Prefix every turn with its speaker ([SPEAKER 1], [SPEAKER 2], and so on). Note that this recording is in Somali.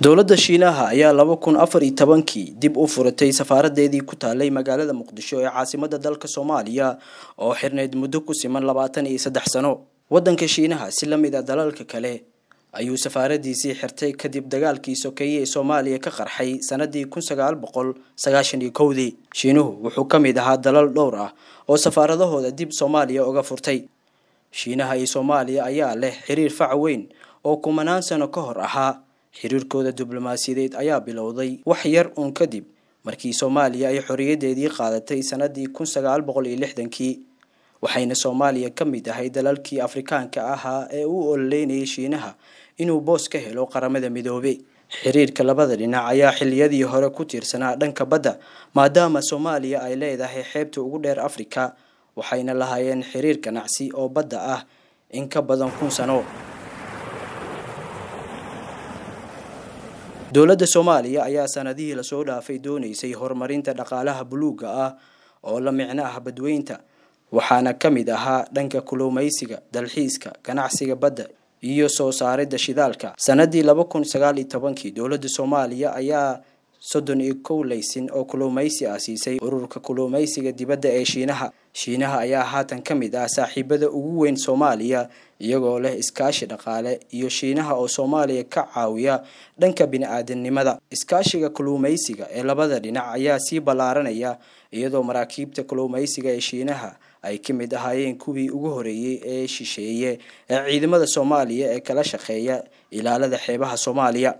[SPEAKER 1] dowladda shiinaha ayaa laba kun afar iyo tobankii dib u furatay safaaradeedii ku taalay magaalada muqdisho ee caasimada dalka soomaaliya oo xirneyd muddo ku siman labaatan iyo saddex sano waddanka shiinaha si la mid a ah dalalka kale ayuu safaaradiisii xirtay kadib dagaalkii sokeeye ee soomaaliya ka qarxay sanadii kun sagaal boqol sagaashan iyo kowdii shiinuhu wuxuu ka mid ahaa dalal dhowr ah oo safaaradahooda dib soomaaliya uga furtay shiinaha iyo soomaaliya ayaa leh xiriir fac weyn oo kumanaan sano ka hor ahaa xiriirkooda diblomaasiyadeed ayaa bilowday wax yar uun kadib markii soomaaliya ay xorriyaddeedii qaadatay sannadii kun sagaal boqol iyo lixdankii waxayna soomaaliya ka mid ahay dalalkii afrikaanka ahaa ee u ololeynayay shiinaha inuu boos ka helo qaramada midoobe xiriirka labada dhinac ayaa xilliyadii hore ku tiirsanaa dhanka badda maadaama soomaaliya ay leedahay xeebta ugu dheer afrika waxayna lahaayeen xiriir ganacsi oo badda ah in ka badan kun sano dowladda soomaaliya ayaa sanadihii lasoo dhaafay doonaysay horumarinta dhaqaalaha buluugga ah oo la micno ah badweynta waxaana ka mid ahaa dhanka kulumaysiga dalxiiska ganacsiga badda iyo soo saaridda shidaalka sanadii laba kun sagaal iyo tobankii dowladda soomaaliya ayaa soddon iyo kow laysin oo kuluumaysi aasiisay ah ururka kuluumaysiga dibadda ee shiinaha shiinaha ayaa haatan ka mid ah saaxiibada ugu weyn soomaaliya iyagoo leh iskaashi dhaqaale iyo shiinaha oo soomaaliya ka caawiya dhanka bini-aadamnimada iskaashiga kuluumaysiga ee labada dhinac ayaa sii ballaaranaya iyadoo maraakiibta kuluumaysiga ee shiinaha ay ka mid ahaayeen kuwii ugu horeeyey ee shisheeye ee ciidamada soomaaliya ee kala shaqeeya ilaalada xeebaha soomaaliya